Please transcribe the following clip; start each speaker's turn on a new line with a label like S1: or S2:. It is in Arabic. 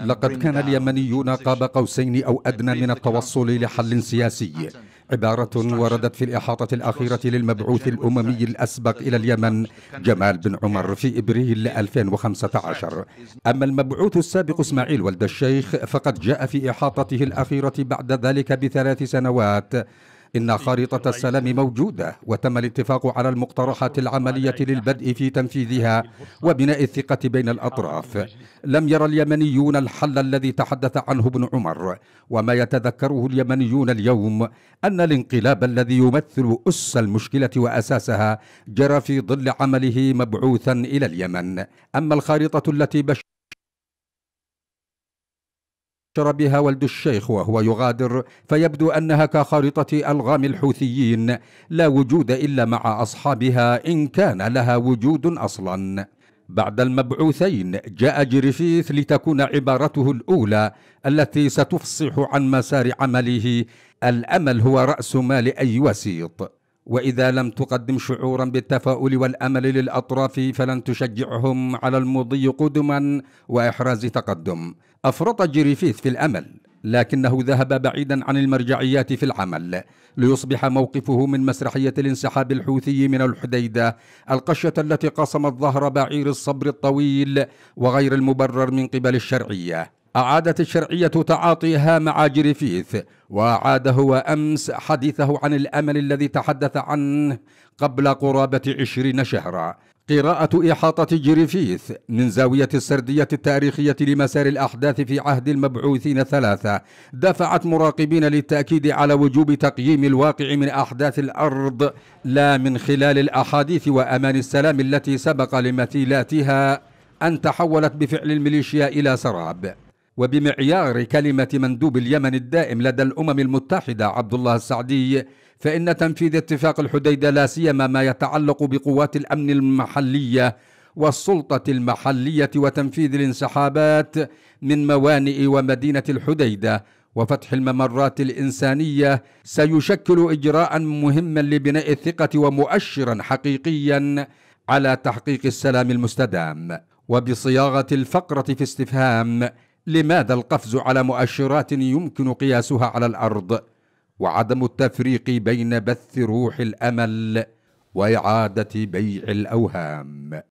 S1: لقد كان اليمنيون قاب قوسين أو أدنى من التوصل لحل سياسي عبارة وردت في الإحاطة الأخيرة للمبعوث الأممي الأسبق إلى اليمن جمال بن عمر في إبريل 2015 أما المبعوث السابق إسماعيل ولد الشيخ فقد جاء في إحاطته الأخيرة بعد ذلك بثلاث سنوات إن خريطة السلام موجودة وتم الاتفاق على المقترحات العملية للبدء في تنفيذها وبناء الثقة بين الأطراف لم يرى اليمنيون الحل الذي تحدث عنه ابن عمر وما يتذكره اليمنيون اليوم أن الانقلاب الذي يمثل أس المشكلة وأساسها جرى في ظل عمله مبعوثا إلى اليمن أما الخريطة التي بش بشر بها ولد الشيخ وهو يغادر فيبدو أنها كخارطة ألغام الحوثيين لا وجود إلا مع أصحابها إن كان لها وجود أصلا بعد المبعوثين جاء جريفيث لتكون عبارته الأولى التي ستفصح عن مسار عمله الأمل هو رأس مال أي وسيط واذا لم تقدم شعورا بالتفاؤل والامل للاطراف فلن تشجعهم على المضي قدما واحراز تقدم افرط جريفيث في الامل لكنه ذهب بعيدا عن المرجعيات في العمل ليصبح موقفه من مسرحيه الانسحاب الحوثي من الحديده القشه التي قصمت ظهر بعير الصبر الطويل وغير المبرر من قبل الشرعيه أعادت الشرعية تعاطيها مع جريفيث وأعاد هو أمس حديثه عن الأمل الذي تحدث عنه قبل قرابة عشرين شهرا قراءة إحاطة جريفيث من زاوية السردية التاريخية لمسار الأحداث في عهد المبعوثين ثلاثة دفعت مراقبين للتأكيد على وجوب تقييم الواقع من أحداث الأرض لا من خلال الأحاديث وأمان السلام التي سبق لمثيلاتها أن تحولت بفعل الميليشيا إلى سراب وبمعيار كلمة مندوب اليمن الدائم لدى الأمم المتحدة عبد الله السعدي فإن تنفيذ اتفاق الحديدة لا سيما ما يتعلق بقوات الأمن المحلية والسلطة المحلية وتنفيذ الانسحابات من موانئ ومدينة الحديدة وفتح الممرات الإنسانية سيشكل إجراء مهما لبناء الثقة ومؤشرا حقيقيا على تحقيق السلام المستدام وبصياغة الفقرة في استفهام لماذا القفز على مؤشرات يمكن قياسها على الارض وعدم التفريق بين بث روح الامل واعاده بيع الاوهام